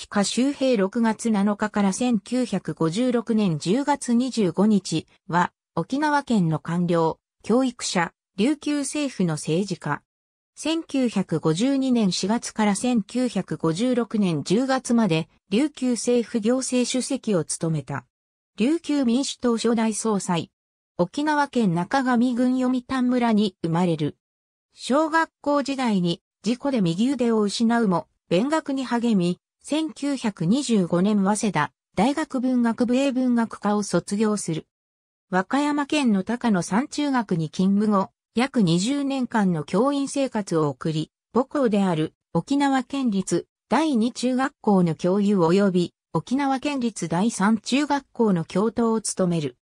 日下周平6月7日から1956年10月25日は、沖縄県の官僚、教育者、琉球政府の政治家。1952年4月から1956年10月まで、琉球政府行政主席を務めた。琉球民主党初代総裁。沖縄県中上郡読谷村に生まれる。小学校時代に事故で右腕を失うも、勉学に励み、1925年早稲田大学文学部英文学科を卒業する。和歌山県の高野山中学に勤務後、約20年間の教員生活を送り、母校である沖縄県立第二中学校の教諭及び沖縄県立第三中学校の教頭を務める。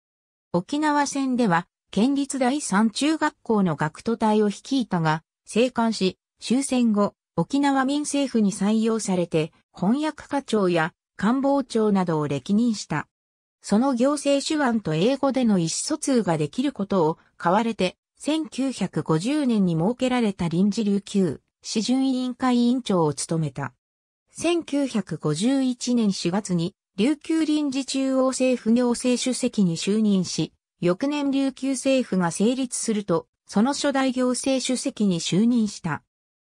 沖縄戦では県立第三中学校の学徒隊を率いたが、生還し、終戦後、沖縄民政府に採用されて、翻訳課長や官房長などを歴任した。その行政手腕と英語での意思疎通ができることを買われて、1950年に設けられた臨時琉球市準委員会委員長を務めた。1951年4月に琉球臨時中央政府行政主席に就任し、翌年琉球政府が成立すると、その初代行政主席に就任した。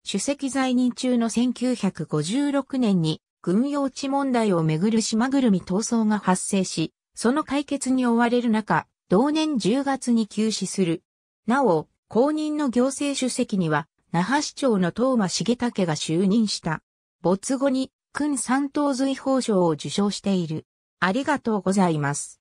主席在任中の1956年に軍用地問題をめぐる島ぐるみ闘争が発生し、その解決に追われる中、同年10月に休止する。なお、公認の行政主席には、那覇市長の東間茂武が就任した。没後に、君三等随法賞を受賞している。ありがとうございます。